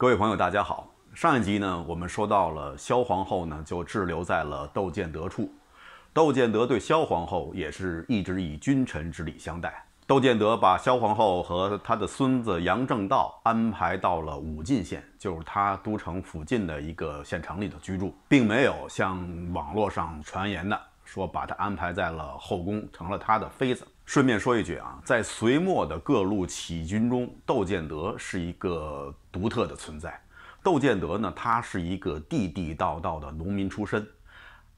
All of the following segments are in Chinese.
各位朋友，大家好。上一集呢，我们说到了萧皇后呢，就滞留在了窦建德处。窦建德对萧皇后也是一直以君臣之礼相待。窦建德把萧皇后和他的孙子杨正道安排到了武进县，就是他都城附近的一个县城里的居住，并没有像网络上传言的说把他安排在了后宫，成了他的妃子。顺便说一句啊，在隋末的各路起军中，窦建德是一个独特的存在。窦建德呢，他是一个地地道道的农民出身，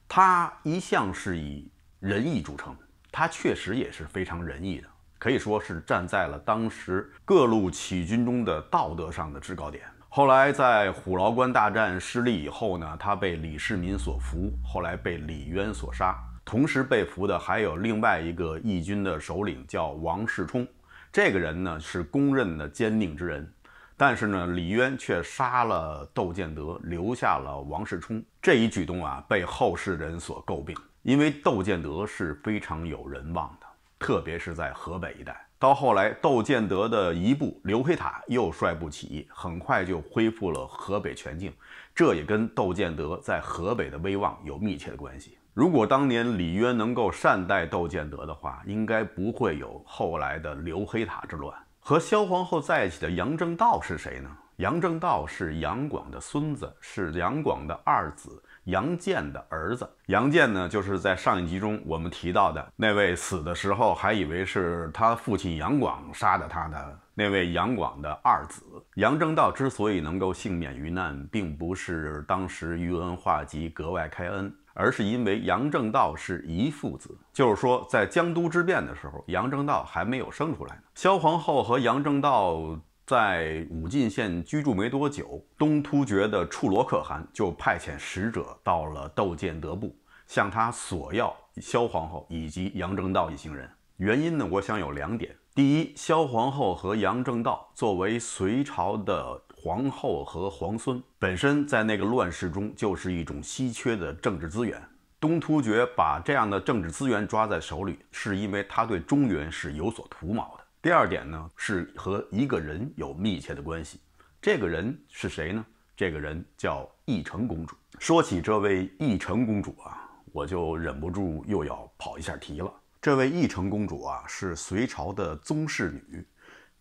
他一向是以仁义著称，他确实也是非常仁义的，可以说是站在了当时各路起军中的道德上的制高点。后来在虎牢关大战失利以后呢，他被李世民所俘，后来被李渊所杀。同时被俘的还有另外一个义军的首领，叫王世充。这个人呢是公认的坚定之人，但是呢，李渊却杀了窦建德，留下了王世充。这一举动啊，被后世人所诟病，因为窦建德是非常有人望的，特别是在河北一带。到后来，窦建德的遗部刘黑塔又率部起义，很快就恢复了河北全境。这也跟窦建德在河北的威望有密切的关系。如果当年李渊能够善待窦建德的话，应该不会有后来的刘黑塔之乱。和萧皇后在一起的杨正道是谁呢？杨正道是杨广的孙子，是杨广的二子杨建的儿子。杨建呢，就是在上一集中我们提到的那位死的时候还以为是他父亲杨广杀的他的那位杨广的二子杨正道之所以能够幸免于难，并不是当时于文化及格外开恩。而是因为杨正道是一父子，就是说，在江都之变的时候，杨正道还没有生出来呢。萧皇后和杨正道在武进县居住没多久，东突厥的处罗可汗就派遣使者到了窦建德部，向他索要萧皇后以及杨正道一行人。原因呢，我想有两点：第一，萧皇后和杨正道作为隋朝的。皇后和皇孙本身在那个乱世中就是一种稀缺的政治资源。东突厥把这样的政治资源抓在手里，是因为他对中原是有所图谋的。第二点呢，是和一个人有密切的关系。这个人是谁呢？这个人叫义成公主。说起这位义成公主啊，我就忍不住又要跑一下题了。这位义成公主啊，是隋朝的宗室女。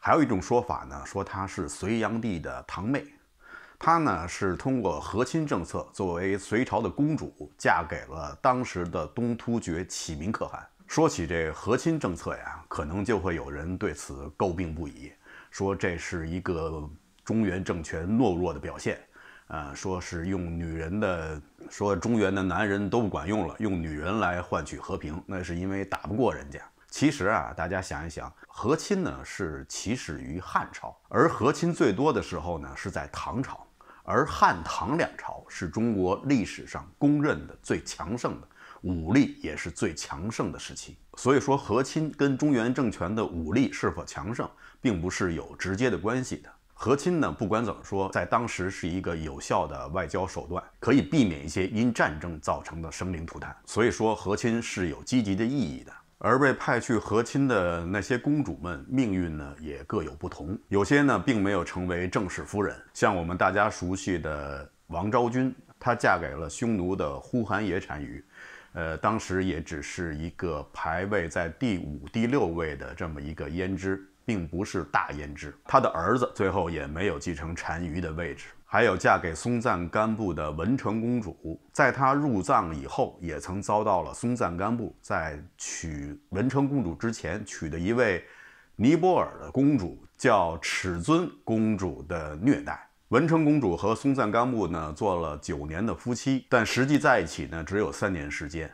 还有一种说法呢，说她是隋炀帝的堂妹，她呢是通过和亲政策，作为隋朝的公主，嫁给了当时的东突厥启民可汗。说起这和亲政策呀，可能就会有人对此诟病不已，说这是一个中原政权懦弱的表现，啊，说是用女人的，说中原的男人都不管用了，用女人来换取和平，那是因为打不过人家。其实啊，大家想一想，和亲呢是起始于汉朝，而和亲最多的时候呢是在唐朝，而汉唐两朝是中国历史上公认的最强盛的，武力也是最强盛的时期。所以说，和亲跟中原政权的武力是否强盛，并不是有直接的关系的。和亲呢，不管怎么说，在当时是一个有效的外交手段，可以避免一些因战争造成的生灵涂炭。所以说，和亲是有积极的意义的。而被派去和亲的那些公主们，命运呢也各有不同。有些呢并没有成为正室夫人，像我们大家熟悉的王昭君，她嫁给了匈奴的呼韩邪单于，呃，当时也只是一个排位在第五、第六位的这么一个胭脂，并不是大胭脂。她的儿子最后也没有继承单于的位置。还有嫁给松赞干布的文成公主，在她入藏以后，也曾遭到了松赞干布在娶文成公主之前娶的一位尼泊尔的公主叫尺尊公主的虐待。文成公主和松赞干布呢，做了九年的夫妻，但实际在一起呢，只有三年时间。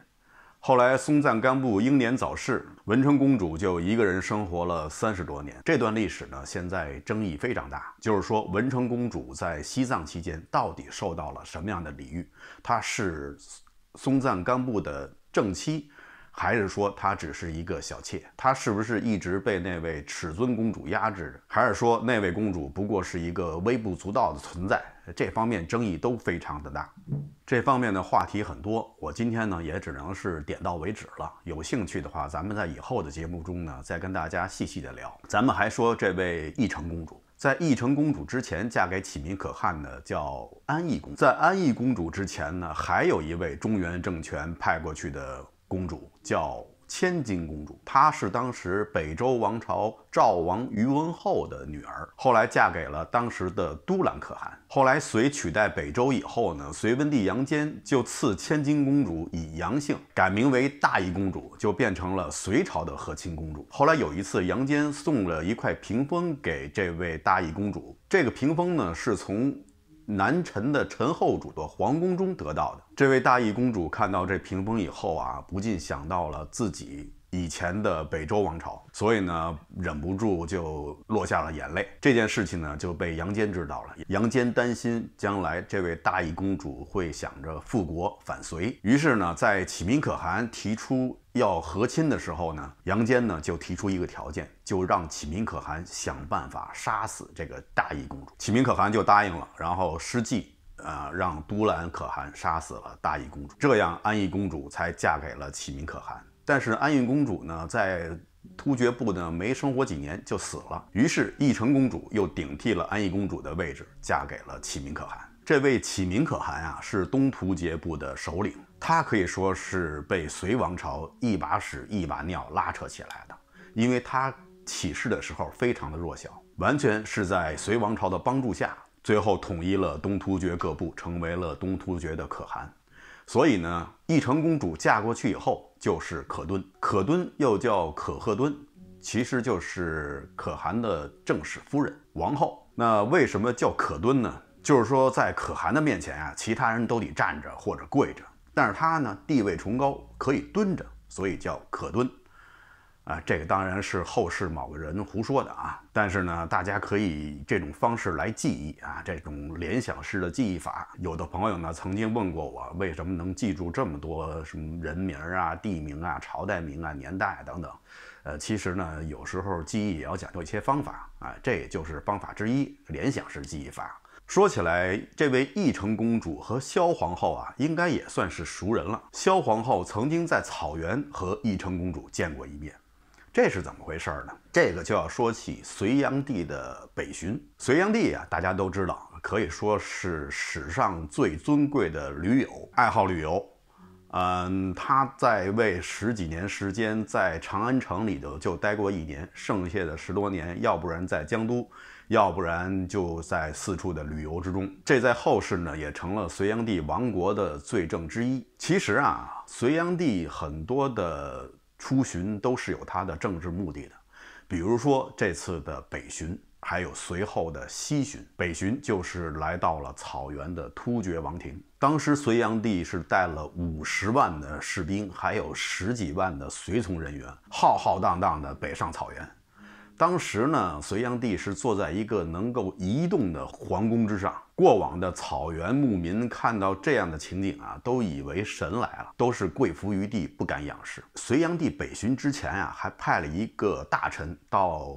后来，松赞干布英年早逝，文成公主就一个人生活了三十多年。这段历史呢，现在争议非常大。就是说，文成公主在西藏期间到底受到了什么样的礼遇？她是松赞干布的正妻，还是说她只是一个小妾？她是不是一直被那位尺尊公主压制着？还是说那位公主不过是一个微不足道的存在？这方面争议都非常的大。这方面的话题很多，我今天呢也只能是点到为止了。有兴趣的话，咱们在以后的节目中呢再跟大家细细的聊。咱们还说这位义成公主，在义成公主之前嫁给启民可汗的叫安义公主，在安义公主之前呢还有一位中原政权派过去的公主叫。千金公主，她是当时北周王朝赵王余文后的女儿，后来嫁给了当时的都兰可汗。后来隋取代北周以后呢，隋文帝杨坚就赐千金公主以杨姓，改名为大义公主，就变成了隋朝的和亲公主。后来有一次，杨坚送了一块屏风给这位大义公主，这个屏风呢是从。南陈的陈后主的皇宫中得到的，这位大义公主看到这屏风以后啊，不禁想到了自己。以前的北周王朝，所以呢，忍不住就落下了眼泪。这件事情呢，就被杨坚知道了。杨坚担心将来这位大义公主会想着复国反隋，于是呢，在启民可汗提出要和亲的时候呢，杨坚呢就提出一个条件，就让启民可汗想办法杀死这个大义公主。启民可汗就答应了，然后施计，呃，让都兰可汗杀死了大义公主，这样安义公主才嫁给了启民可汗。但是安运公主呢，在突厥部呢没生活几年就死了，于是义成公主又顶替了安义公主的位置，嫁给了启明可汗。这位启明可汗啊，是东突厥部的首领，他可以说是被隋王朝一把屎一把尿拉扯起来的，因为他起事的时候非常的弱小，完全是在隋王朝的帮助下，最后统一了东突厥各部，成为了东突厥的可汗。所以呢，义成公主嫁过去以后。就是可敦，可敦又叫可贺敦，其实就是可汗的正室夫人、王后。那为什么叫可敦呢？就是说在可汗的面前啊，其他人都得站着或者跪着，但是他呢地位崇高，可以蹲着，所以叫可敦。啊，这个当然是后世某个人胡说的啊，但是呢，大家可以这种方式来记忆啊，这种联想式的记忆法。有的朋友呢曾经问过我，为什么能记住这么多什么人名啊、地名啊、朝代名啊、年代等等？呃，其实呢，有时候记忆也要讲究一些方法啊，这也就是方法之一——联想式记忆法。说起来，这位义成公主和萧皇后啊，应该也算是熟人了。萧皇后曾经在草原和义成公主见过一面。这是怎么回事儿呢？这个就要说起隋炀帝的北巡。隋炀帝啊，大家都知道，可以说是史上最尊贵的驴友，爱好旅游。嗯，他在位十几年时间，在长安城里头就待过一年，剩下的十多年，要不然在江都，要不然就在四处的旅游之中。这在后世呢，也成了隋炀帝亡国的罪证之一。其实啊，隋炀帝很多的。出巡都是有他的政治目的的，比如说这次的北巡，还有随后的西巡。北巡就是来到了草原的突厥王庭，当时隋炀帝是带了五十万的士兵，还有十几万的随从人员，浩浩荡荡的北上草原。当时呢，隋炀帝是坐在一个能够移动的皇宫之上。过往的草原牧民看到这样的情景啊，都以为神来了，都是跪伏于地，不敢仰视。隋炀帝北巡之前啊，还派了一个大臣到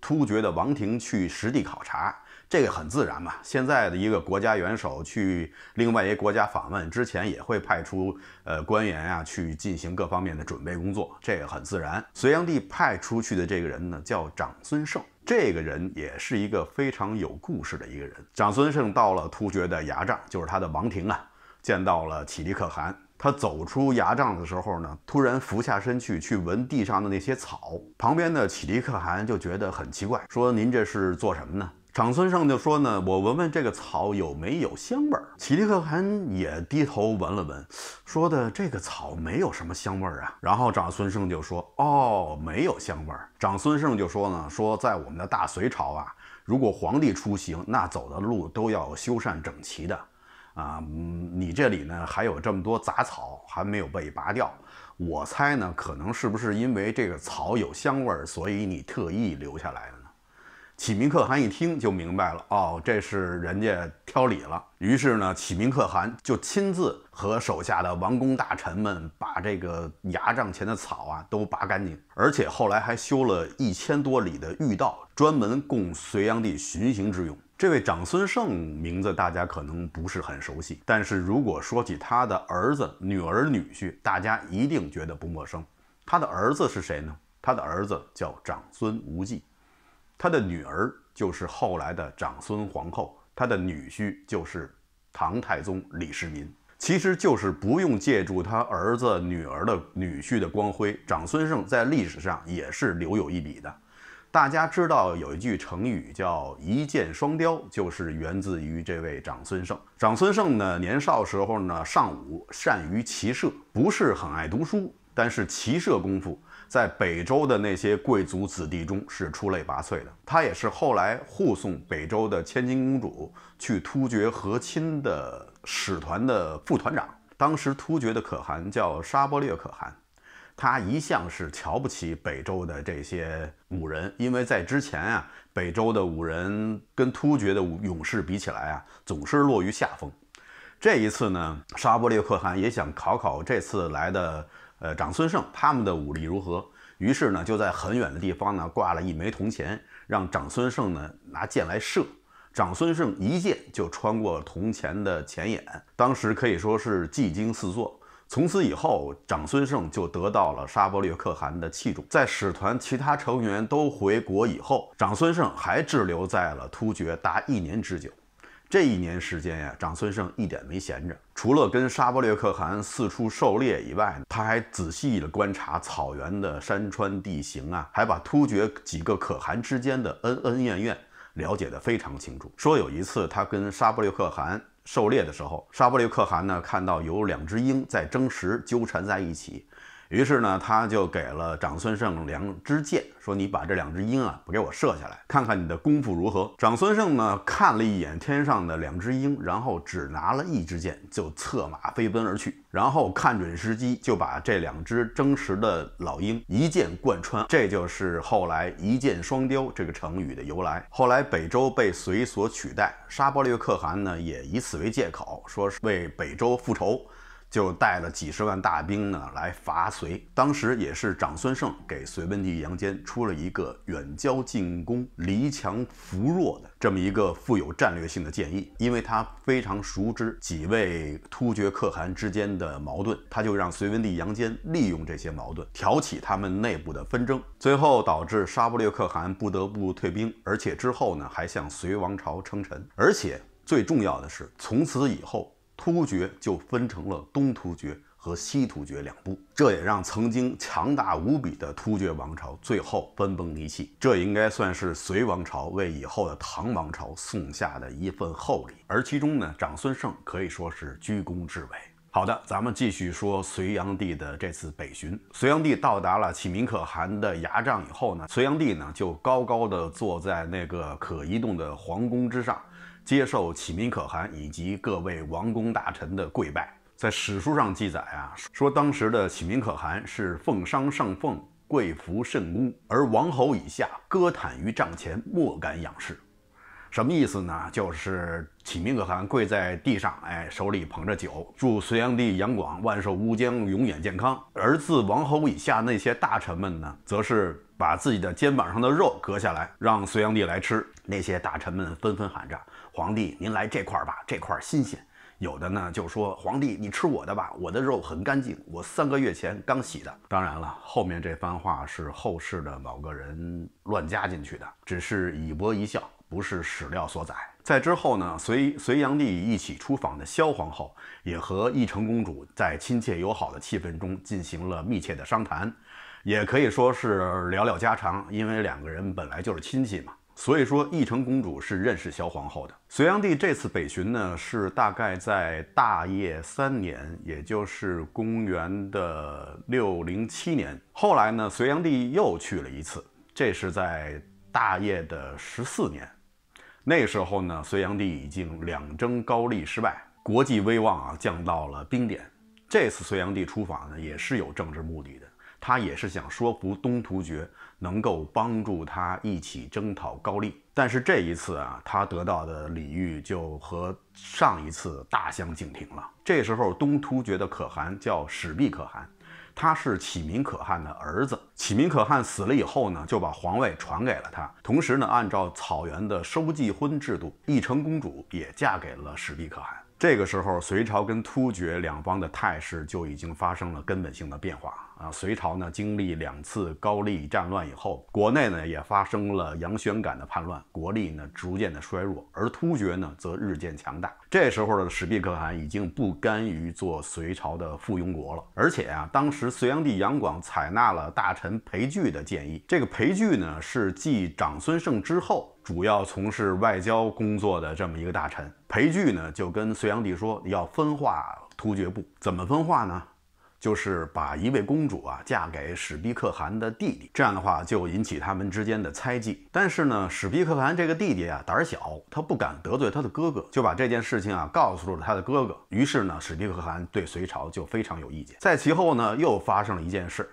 突厥的王庭去实地考察。这个很自然嘛。现在的一个国家元首去另外一个国家访问之前，也会派出呃官员啊去进行各方面的准备工作，这个很自然。隋炀帝派出去的这个人呢，叫长孙晟，这个人也是一个非常有故事的一个人。长孙晟到了突厥的牙帐，就是他的王庭啊，见到了启力可汗。他走出牙帐的时候呢，突然俯下身去去闻地上的那些草。旁边的启力可汗就觉得很奇怪，说：“您这是做什么呢？”长孙晟就说呢：“我闻闻这个草有没有香味儿。”乞力克汗也低头闻了闻，说的这个草没有什么香味儿啊。然后长孙晟就说：“哦，没有香味儿。”长孙晟就说呢：“说在我们的大隋朝啊，如果皇帝出行，那走的路都要修缮整齐的，啊，你这里呢还有这么多杂草还没有被拔掉，我猜呢可能是不是因为这个草有香味儿，所以你特意留下来。”启明可汗一听就明白了，哦，这是人家挑理了。于是呢，启明可汗就亲自和手下的王公大臣们把这个牙帐前的草啊都拔干净，而且后来还修了一千多里的御道，专门供隋炀帝巡行之用。这位长孙晟名字大家可能不是很熟悉，但是如果说起他的儿子、女儿、女婿，大家一定觉得不陌生。他的儿子是谁呢？他的儿子叫长孙无忌。他的女儿就是后来的长孙皇后，他的女婿就是唐太宗李世民。其实就是不用借助他儿子、女儿的女婿的光辉，长孙晟在历史上也是留有一笔的。大家知道有一句成语叫“一箭双雕”，就是源自于这位长孙晟。长孙晟呢，年少时候呢尚武，善于骑射，不是很爱读书，但是骑射功夫。在北周的那些贵族子弟中是出类拔萃的，他也是后来护送北周的千金公主去突厥和亲的使团的副团长。当时突厥的可汗叫沙伯略可汗，他一向是瞧不起北周的这些武人，因为在之前啊，北周的武人跟突厥的勇士比起来啊，总是落于下风。这一次呢，沙伯略可汗也想考考这次来的。呃，长孙晟他们的武力如何？于是呢，就在很远的地方呢，挂了一枚铜钱，让长孙晟呢拿箭来射。长孙晟一箭就穿过铜钱的前眼，当时可以说是技惊四座。从此以后，长孙晟就得到了沙伯略可汗的器重。在使团其他成员都回国以后，长孙晟还滞留在了突厥达一年之久。这一年时间呀，长孙晟一点没闲着，除了跟沙伯略可汗四处狩猎以外，他还仔细地观察草原的山川地形啊，还把突厥几个可汗之间的恩恩怨怨了解得非常清楚。说有一次他跟沙伯略可汗狩猎的时候，沙伯略可汗呢看到有两只鹰在争食，纠缠在一起。于是呢，他就给了长孙晟两支箭，说：“你把这两只鹰啊，不给我射下来，看看你的功夫如何。”长孙晟呢，看了一眼天上的两只鹰，然后只拿了一支箭，就策马飞奔而去，然后看准时机，就把这两只争食的老鹰一箭贯穿。这就是后来“一箭双雕”这个成语的由来。后来北周被隋所取代，沙伯略可汗呢，也以此为借口，说是为北周复仇。就带了几十万大兵呢来伐隋，当时也是长孙晟给隋文帝杨坚出了一个远交近攻、离强扶弱的这么一个富有战略性的建议，因为他非常熟知几位突厥可汗之间的矛盾，他就让隋文帝杨坚利用这些矛盾挑起他们内部的纷争，最后导致沙钵略可汗不得不退兵，而且之后呢还向隋王朝称臣，而且最重要的是从此以后。突厥就分成了东突厥和西突厥两部，这也让曾经强大无比的突厥王朝最后分崩离析。这应该算是隋王朝为以后的唐王朝送下的一份厚礼。而其中呢，长孙晟可以说是居功至伟。好的，咱们继续说隋炀帝的这次北巡。隋炀帝到达了启明可汗的牙帐以后呢，隋炀帝呢就高高的坐在那个可移动的皇宫之上。接受启民可汗以及各位王公大臣的跪拜，在史书上记载啊，说当时的启民可汗是奉商上奉，跪服圣躬，而王侯以下割毯于帐前，莫敢仰视。什么意思呢？就是启民可汗跪在地上，哎，手里捧着酒，祝隋炀帝杨广万寿无疆，永远健康。而自王侯以下那些大臣们呢，则是把自己的肩膀上的肉割下来，让隋炀帝来吃。那些大臣们纷纷喊着。皇帝，您来这块儿吧，这块儿新鲜。有的呢就说，皇帝，你吃我的吧，我的肉很干净，我三个月前刚洗的。当然了，后面这番话是后世的某个人乱加进去的，只是以博一笑，不是史料所载。在之后呢，随隋炀帝一起出访的萧皇后也和义成公主在亲切友好的气氛中进行了密切的商谈，也可以说是聊聊家常，因为两个人本来就是亲戚嘛。所以说，义成公主是认识萧皇后的。隋炀帝这次北巡呢，是大概在大业三年，也就是公元的六零七年。后来呢，隋炀帝又去了一次，这是在大业的十四年。那时候呢，隋炀帝已经两征高丽失败，国际威望啊降到了冰点。这次隋炀帝出访呢，也是有政治目的的，他也是想说服东突厥。能够帮助他一起征讨高丽，但是这一次啊，他得到的礼遇就和上一次大相径庭了。这时候，东突厥的可汗叫始毕可汗，他是启民可汗的儿子。启民可汗死了以后呢，就把皇位传给了他。同时呢，按照草原的收继婚制度，义成公主也嫁给了始毕可汗。这个时候，隋朝跟突厥两方的态势就已经发生了根本性的变化。啊，隋朝呢经历两次高丽战乱以后，国内呢也发生了杨玄感的叛乱，国力呢逐渐的衰弱，而突厥呢则日渐强大。这时候的史毕可汗已经不甘于做隋朝的附庸国了。而且啊，当时隋炀帝杨广采纳了大臣裴矩的建议，这个裴矩呢是继长孙晟之后，主要从事外交工作的这么一个大臣。裴矩呢就跟隋炀帝说，要分化突厥部，怎么分化呢？就是把一位公主啊嫁给史毕克汗的弟弟，这样的话就引起他们之间的猜忌。但是呢，史毕克汗这个弟弟啊胆小，他不敢得罪他的哥哥，就把这件事情啊告诉了他的哥哥。于是呢，史毕克汗对隋朝就非常有意见。在其后呢，又发生了一件事，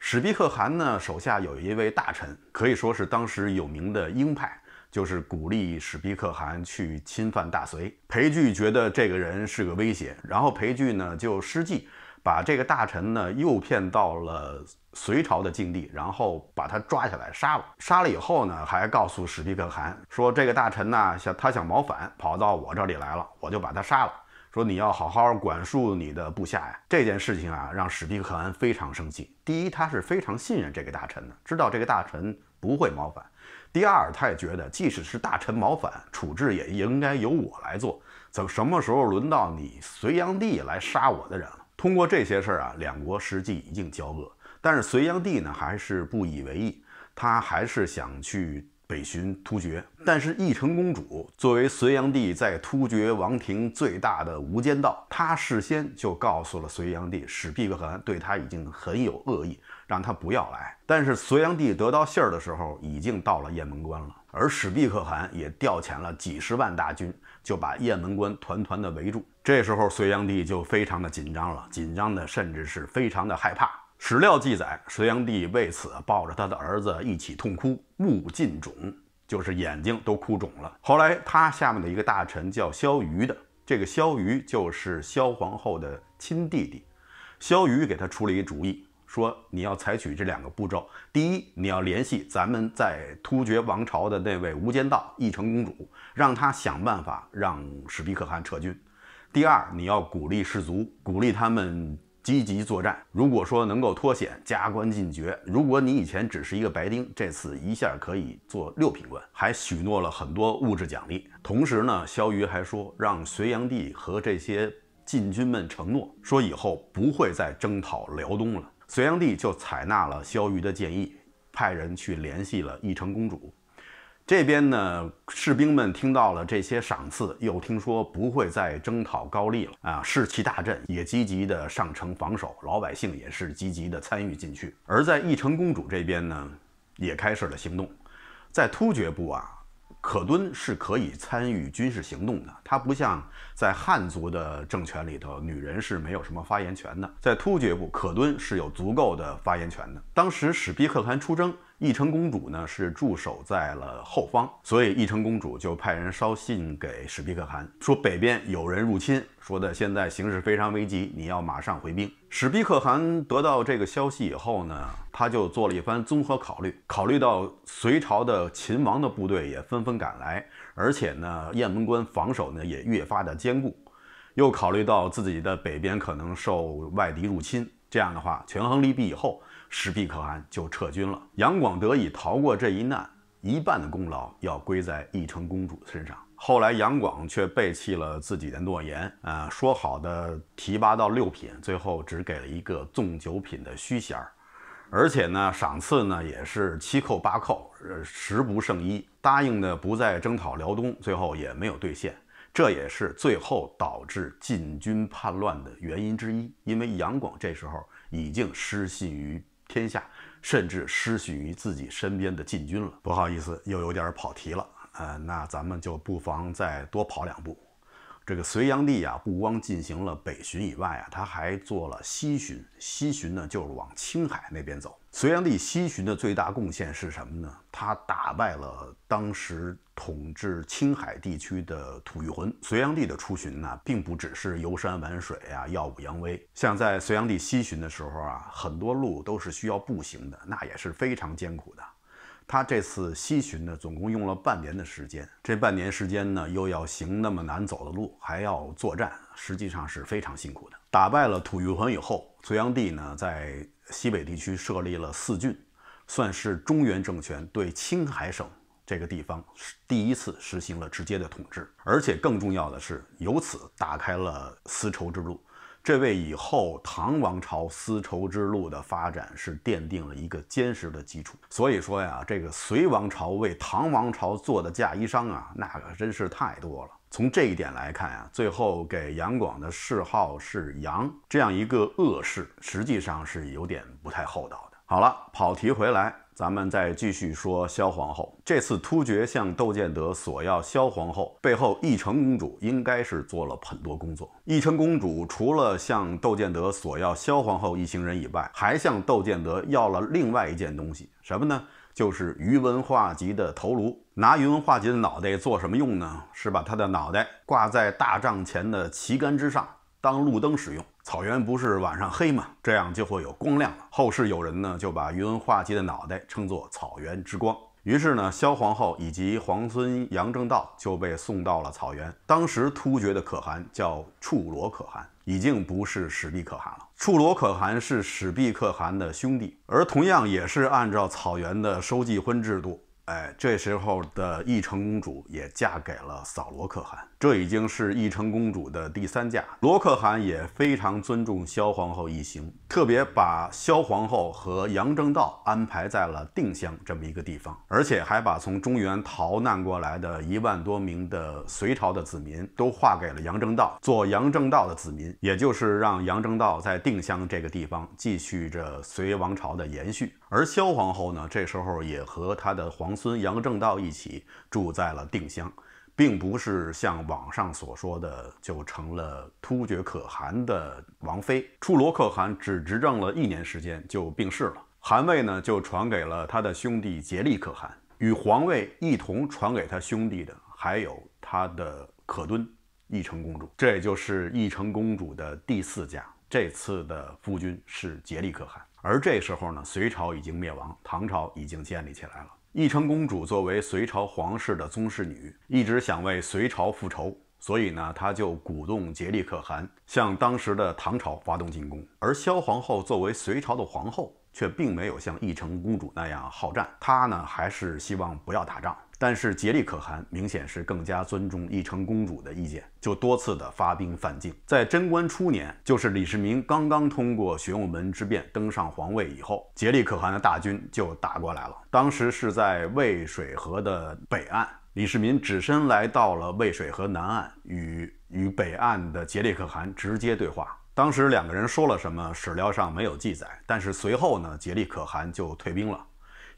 史毕克汗呢手下有一位大臣，可以说是当时有名的鹰派，就是鼓励史毕克汗去侵犯大隋。裴矩觉得这个人是个威胁，然后裴矩呢就失计。把这个大臣呢诱骗到了隋朝的境地，然后把他抓起来杀了。杀了以后呢，还告诉史蒂克汗说：“这个大臣呢，想他想谋反，跑到我这里来了，我就把他杀了。”说：“你要好好管束你的部下呀。”这件事情啊，让史蒂克汗非常生气。第一，他是非常信任这个大臣的，知道这个大臣不会谋反；第二，他也觉得即使是大臣谋反，处置也应该由我来做。怎什么时候轮到你隋炀帝来杀我的人了？通过这些事儿啊，两国实际已经交恶，但是隋炀帝呢还是不以为意，他还是想去。北巡突厥，但是义成公主作为隋炀帝在突厥王庭最大的无间道，她事先就告诉了隋炀帝，史毕可汗对他已经很有恶意，让他不要来。但是隋炀帝得到信儿的时候，已经到了雁门关了，而史毕可汗也调遣了几十万大军，就把雁门关团团的围住。这时候隋炀帝就非常的紧张了，紧张的甚至是非常的害怕。史料记载，隋炀帝为此抱着他的儿子一起痛哭，目尽肿，就是眼睛都哭肿了。后来他下面的一个大臣叫萧瑜的，这个萧瑜就是萧皇后的亲弟弟，萧瑜给他出了一主意，说你要采取这两个步骤：第一，你要联系咱们在突厥王朝的那位无间道义成公主，让她想办法让史毕克汗撤军；第二，你要鼓励士卒，鼓励他们。积极作战，如果说能够脱险，加官进爵。如果你以前只是一个白丁，这次一下可以做六品官，还许诺了很多物质奖励。同时呢，萧瑜还说，让隋炀帝和这些禁军们承诺，说以后不会再征讨辽东了。隋炀帝就采纳了萧瑜的建议，派人去联系了义成公主。这边呢，士兵们听到了这些赏赐，又听说不会再征讨高丽了啊，士气大振，也积极的上城防守，老百姓也是积极的参与进去。而在义成公主这边呢，也开始了行动。在突厥部啊，可敦是可以参与军事行动的，她不像在汉族的政权里头，女人是没有什么发言权的。在突厥部，可敦是有足够的发言权的。当时，史匹克汗出征。义成公主呢是驻守在了后方，所以义成公主就派人捎信给史匹克汗，说北边有人入侵，说的现在形势非常危急，你要马上回兵。史匹克汗得到这个消息以后呢，他就做了一番综合考虑，考虑到隋朝的秦王的部队也纷纷赶来，而且呢雁门关防守呢也越发的坚固，又考虑到自己的北边可能受外敌入侵，这样的话权衡利弊以后。石壁可汗就撤军了，杨广得以逃过这一难，一半的功劳要归在义成公主身上。后来杨广却背弃了自己的诺言，呃，说好的提拔到六品，最后只给了一个纵九品的虚衔儿，而且呢，赏赐呢也是七扣八扣，呃，十不胜一。答应的不再征讨辽东，最后也没有兑现，这也是最后导致禁军叛乱的原因之一。因为杨广这时候已经失信于。天下甚至失信于自己身边的禁军了。不好意思，又有点跑题了啊！那咱们就不妨再多跑两步。这个隋炀帝啊，不光进行了北巡以外啊，他还做了西巡。西巡呢，就是往青海那边走。隋炀帝西巡的最大贡献是什么呢？他打败了当时统治青海地区的吐谷浑。隋炀帝的出巡呢，并不只是游山玩水啊，耀武扬威。像在隋炀帝西巡的时候啊，很多路都是需要步行的，那也是非常艰苦的。他这次西巡呢，总共用了半年的时间。这半年时间呢，又要行那么难走的路，还要作战，实际上是非常辛苦的。打败了吐谷浑以后，隋炀帝呢，在西北地区设立了四郡，算是中原政权对青海省这个地方第一次实行了直接的统治。而且更重要的是，由此打开了丝绸之路。这为以后唐王朝丝绸之路的发展是奠定了一个坚实的基础。所以说呀，这个隋王朝为唐王朝做的嫁衣裳啊，那可真是太多了。从这一点来看呀，最后给杨广的谥号是“杨这样一个恶谥，实际上是有点不太厚道的。好了，跑题回来。咱们再继续说萧皇后。这次突厥向窦建德索要萧皇后，背后义成公主应该是做了很多工作。义成公主除了向窦建德索要萧皇后一行人以外，还向窦建德要了另外一件东西，什么呢？就是于文化及的头颅。拿于文化及的脑袋做什么用呢？是把他的脑袋挂在大帐前的旗杆之上。当路灯使用，草原不是晚上黑吗？这样就会有光亮了。后世有人呢，就把宇文化及的脑袋称作草原之光。于是呢，萧皇后以及皇孙杨正道就被送到了草原。当时突厥的可汗叫处罗可汗，已经不是始毕可汗了。处罗可汗是始毕可汗的兄弟，而同样也是按照草原的收继婚制度，哎，这时候的义成公主也嫁给了扫罗可汗。这已经是义成公主的第三嫁。罗可汗也非常尊重萧皇后一行，特别把萧皇后和杨正道安排在了定襄这么一个地方，而且还把从中原逃难过来的一万多名的隋朝的子民都划给了杨正道做杨正道的子民，也就是让杨正道在定襄这个地方继续着隋王朝的延续。而萧皇后呢，这时候也和她的皇孙杨正道一起住在了定襄。并不是像网上所说的，就成了突厥可汗的王妃。出罗可汗只执政了一年时间，就病逝了，汗位呢就传给了他的兄弟杰利可汗。与皇位一同传给他兄弟的，还有他的可敦义成公主，这也就是义成公主的第四家。这次的夫君是杰利可汗，而这时候呢，隋朝已经灭亡，唐朝已经建立起来了。义成公主作为隋朝皇室的宗室女，一直想为隋朝复仇，所以呢，她就鼓动颉利可汗向当时的唐朝发动进攻。而萧皇后作为隋朝的皇后，却并没有像义成公主那样好战，她呢，还是希望不要打仗。但是颉利可汗明显是更加尊重义成公主的意见，就多次的发兵犯境。在贞观初年，就是李世民刚刚通过玄武门之变登上皇位以后，颉利可汗的大军就打过来了。当时是在渭水河的北岸，李世民只身来到了渭水河南岸，与与北岸的颉利可汗直接对话。当时两个人说了什么，史料上没有记载。但是随后呢，颉利可汗就退兵了。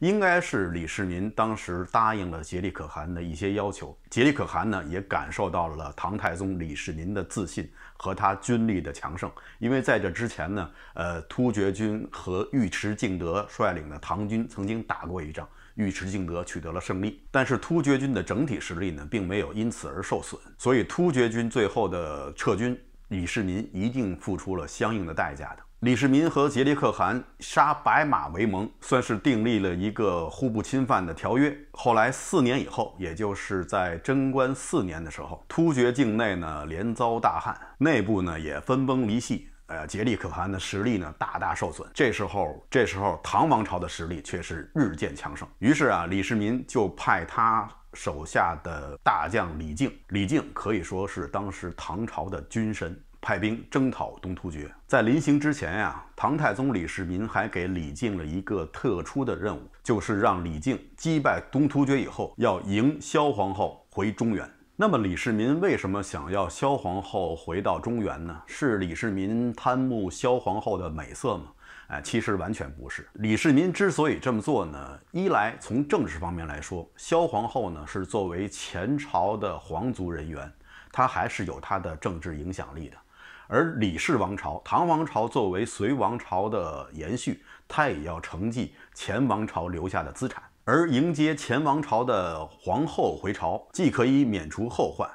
应该是李世民当时答应了颉利可汗的一些要求，颉利可汗呢也感受到了唐太宗李世民的自信和他军力的强盛，因为在这之前呢，呃，突厥军和尉迟敬德率领的唐军曾经打过一仗，尉迟敬德取得了胜利，但是突厥军的整体实力呢并没有因此而受损，所以突厥军最后的撤军。李世民一定付出了相应的代价的。李世民和颉利可汗杀白马为盟，算是订立了一个互不侵犯的条约。后来四年以后，也就是在贞观四年的时候，突厥境内呢连遭大旱，内部呢也分崩离析，呃，颉利可汗的实力呢大大受损。这时候，这时候唐王朝的实力却是日渐强盛。于是啊，李世民就派他手下的大将李靖，李靖可以说是当时唐朝的军神。派兵征讨东突厥，在临行之前呀，唐太宗李世民还给李靖了一个特殊的任务，就是让李靖击败东突厥以后，要迎萧皇后回中原。那么李世民为什么想要萧皇后回到中原呢？是李世民贪慕萧皇后的美色吗？哎，其实完全不是。李世民之所以这么做呢，一来从政治方面来说，萧皇后呢是作为前朝的皇族人员，她还是有她的政治影响力的。而李氏王朝、唐王朝作为隋王朝的延续，它也要承继前王朝留下的资产。而迎接前王朝的皇后回朝，既可以免除后患，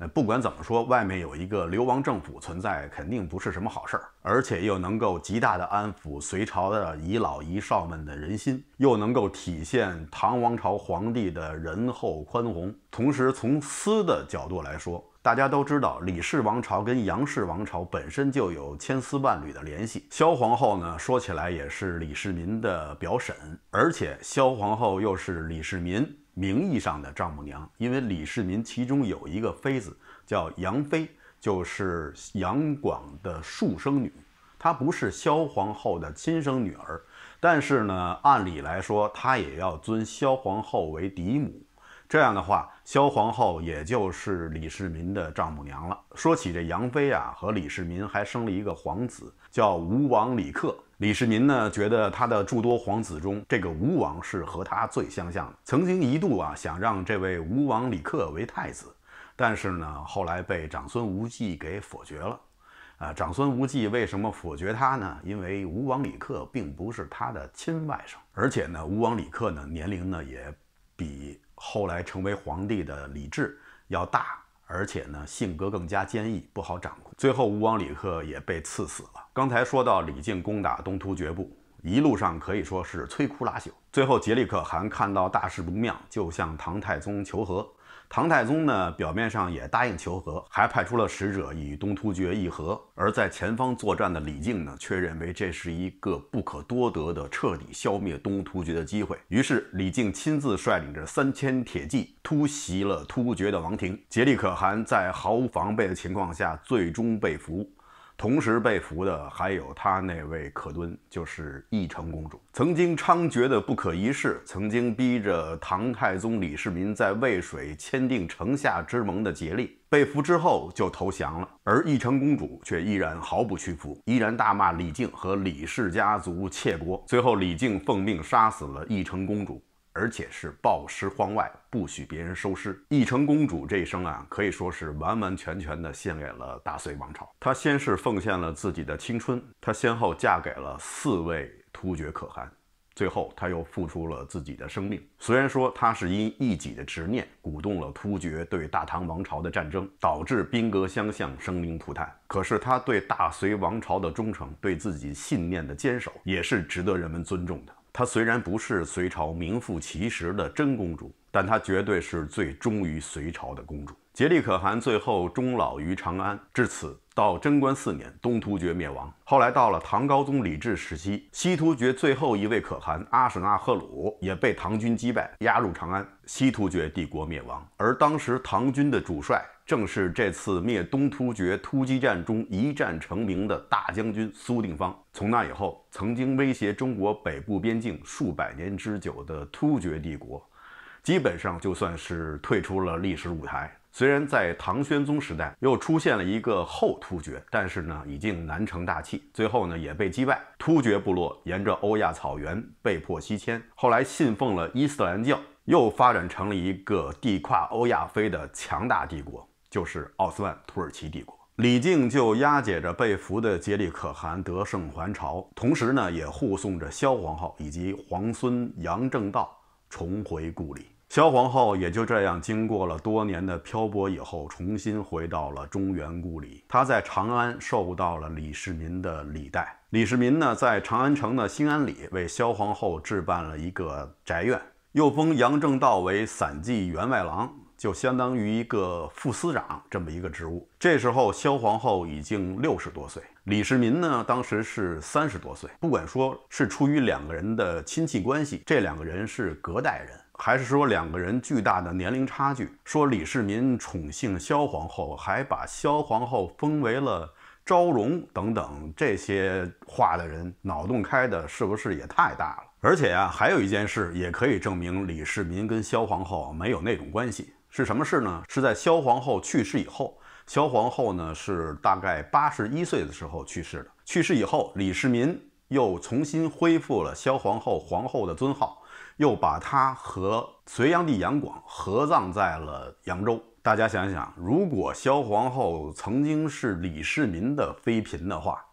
呃，不管怎么说，外面有一个流亡政府存在，肯定不是什么好事儿，而且又能够极大的安抚隋朝的遗老遗少们的人心，又能够体现唐王朝皇帝的仁厚宽宏。同时，从私的角度来说。大家都知道，李氏王朝跟杨氏王朝本身就有千丝万缕的联系。萧皇后呢，说起来也是李世民的表婶，而且萧皇后又是李世民名义上的丈母娘，因为李世民其中有一个妃子叫杨妃，就是杨广的庶生女，她不是萧皇后的亲生女儿，但是呢，按理来说她也要尊萧皇后为嫡母，这样的话。萧皇后也就是李世民的丈母娘了。说起这杨妃啊，和李世民还生了一个皇子，叫吴王李克。李世民呢，觉得他的诸多皇子中，这个吴王是和他最相像的，曾经一度啊想让这位吴王李克为太子，但是呢，后来被长孙无忌给否决了。啊，长孙无忌为什么否决他呢？因为吴王李克并不是他的亲外甥，而且呢，吴王李克呢年龄呢也比。后来成为皇帝的李治要大，而且呢性格更加坚毅，不好掌控。最后吴王李克也被赐死了。刚才说到李靖攻打东突厥部，一路上可以说是摧枯拉朽。最后颉利可汗看到大事不妙，就向唐太宗求和。唐太宗呢，表面上也答应求和，还派出了使者与东突厥议和。而在前方作战的李靖呢，却认为这是一个不可多得的彻底消灭东突厥的机会。于是，李靖亲自率领着三千铁骑突袭了突厥的王庭，颉利可汗在毫无防备的情况下，最终被俘。同时被俘的还有他那位可敦，就是义成公主。曾经猖獗的不可一世，曾经逼着唐太宗李世民在渭水签订城下之盟的竭力，被俘之后就投降了。而义成公主却依然毫不屈服，依然大骂李靖和李氏家族窃国。最后，李靖奉命杀死了义成公主。而且是暴尸荒外，不许别人收尸。义成公主这一生啊，可以说是完完全全的献给了大隋王朝。她先是奉献了自己的青春，她先后嫁给了四位突厥可汗，最后她又付出了自己的生命。虽然说她是因一己的执念，鼓动了突厥对大唐王朝的战争，导致兵戈相向，生灵涂炭。可是她对大隋王朝的忠诚，对自己信念的坚守，也是值得人们尊重的。她虽然不是隋朝名副其实的真公主，但她绝对是最忠于隋朝的公主。颉利可汗最后终老于长安。至此，到贞观四年，东突厥灭亡。后来到了唐高宗李治时期，西突厥最后一位可汗阿史那贺鲁也被唐军击败，押入长安，西突厥帝国灭亡。而当时唐军的主帅。正是这次灭东突厥突击战中一战成名的大将军苏定方。从那以后，曾经威胁中国北部边境数百年之久的突厥帝国，基本上就算是退出了历史舞台。虽然在唐玄宗时代又出现了一个后突厥，但是呢，已经难成大器，最后呢也被击败。突厥部落沿着欧亚草原被迫西迁，后来信奉了伊斯兰教，又发展成了一个地跨欧亚非的强大帝国。就是奥斯曼土耳其帝国，李靖就押解着被俘的杰力可汗得胜还朝，同时呢，也护送着萧皇后以及皇孙杨正道重回故里。萧皇后也就这样，经过了多年的漂泊以后，重新回到了中原故里。她在长安受到了李世民的礼待。李世民呢，在长安城的兴安里为萧皇后置办了一个宅院，又封杨正道为散骑员外郎。就相当于一个副司长这么一个职务。这时候，萧皇后已经六十多岁，李世民呢，当时是三十多岁。不管说是出于两个人的亲戚关系，这两个人是隔代人，还是说两个人巨大的年龄差距？说李世民宠幸萧皇后，还把萧皇后封为了昭容等等这些话的人，脑洞开的是不是也太大了？而且啊，还有一件事也可以证明李世民跟萧皇后没有那种关系。是什么事呢？是在萧皇后去世以后，萧皇后呢是大概八十一岁的时候去世的。去世以后，李世民又重新恢复了萧皇后皇后的尊号，又把她和隋炀帝杨广合葬在了扬州。大家想想，如果萧皇后曾经是李世民的妃嫔的话。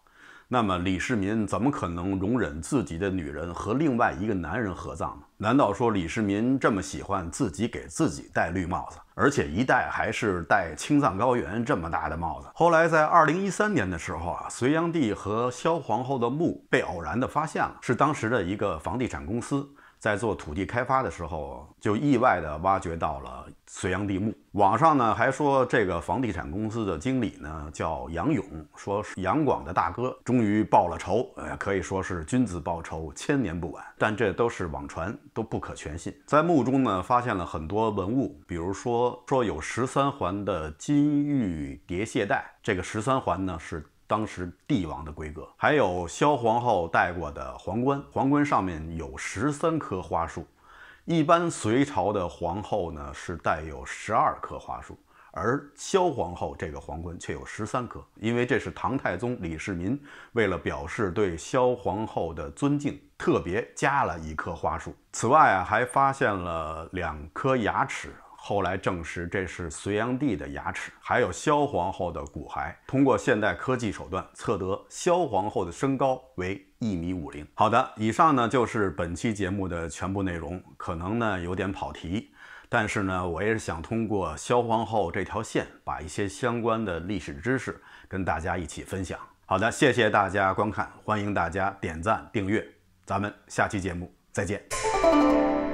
那么李世民怎么可能容忍自己的女人和另外一个男人合葬呢？难道说李世民这么喜欢自己给自己戴绿帽子，而且一戴还是戴青藏高原这么大的帽子？后来在二零一三年的时候啊，隋炀帝和萧皇后的墓被偶然的发现了，是当时的一个房地产公司。在做土地开发的时候，就意外地挖掘到了隋炀帝墓。网上呢还说这个房地产公司的经理呢叫杨勇，说杨广的大哥终于报了仇，呃，可以说是君子报仇，千年不晚。但这都是网传，都不可全信。在墓中呢发现了很多文物，比如说说有十三环的金玉叠谢带，这个十三环呢是。当时帝王的规格，还有萧皇后戴过的皇冠。皇冠上面有十三棵花束，一般隋朝的皇后呢是带有十二棵花束，而萧皇后这个皇冠却有十三颗，因为这是唐太宗李世民为了表示对萧皇后的尊敬，特别加了一棵花束。此外啊，还发现了两颗牙齿。后来证实，这是隋炀帝的牙齿，还有萧皇后的骨骸。通过现代科技手段测得，萧皇后的身高为一米五零。好的，以上呢就是本期节目的全部内容，可能呢有点跑题，但是呢，我也是想通过萧皇后这条线，把一些相关的历史知识跟大家一起分享。好的，谢谢大家观看，欢迎大家点赞订阅，咱们下期节目再见。